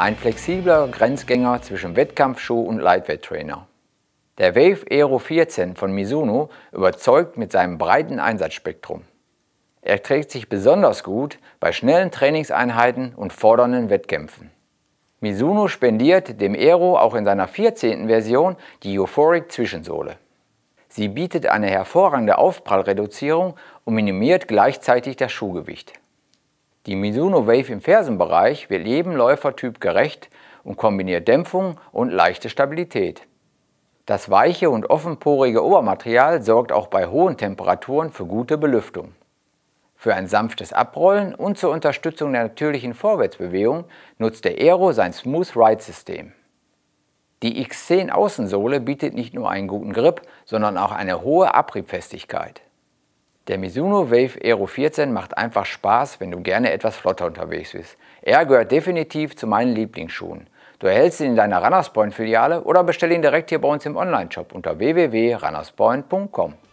Ein flexibler Grenzgänger zwischen Wettkampfschuh und Lightweight Trainer. Der Wave Aero 14 von Mizuno überzeugt mit seinem breiten Einsatzspektrum. Er trägt sich besonders gut bei schnellen Trainingseinheiten und fordernden Wettkämpfen. Mizuno spendiert dem Aero auch in seiner 14. Version die Euphoric Zwischensohle. Sie bietet eine hervorragende Aufprallreduzierung und minimiert gleichzeitig das Schuhgewicht. Die Mizuno Wave im Fersenbereich wird jedem Läufertyp gerecht und kombiniert Dämpfung und leichte Stabilität. Das weiche und offenporige Obermaterial sorgt auch bei hohen Temperaturen für gute Belüftung. Für ein sanftes Abrollen und zur Unterstützung der natürlichen Vorwärtsbewegung nutzt der Aero sein Smooth Ride System. Die X10 Außensohle bietet nicht nur einen guten Grip, sondern auch eine hohe Abriebfestigkeit. Der Mizuno Wave Aero 14 macht einfach Spaß, wenn du gerne etwas flotter unterwegs bist. Er gehört definitiv zu meinen Lieblingsschuhen. Du erhältst ihn in deiner Runners Point Filiale oder bestell ihn direkt hier bei uns im Onlineshop unter www.runnerspoint.com.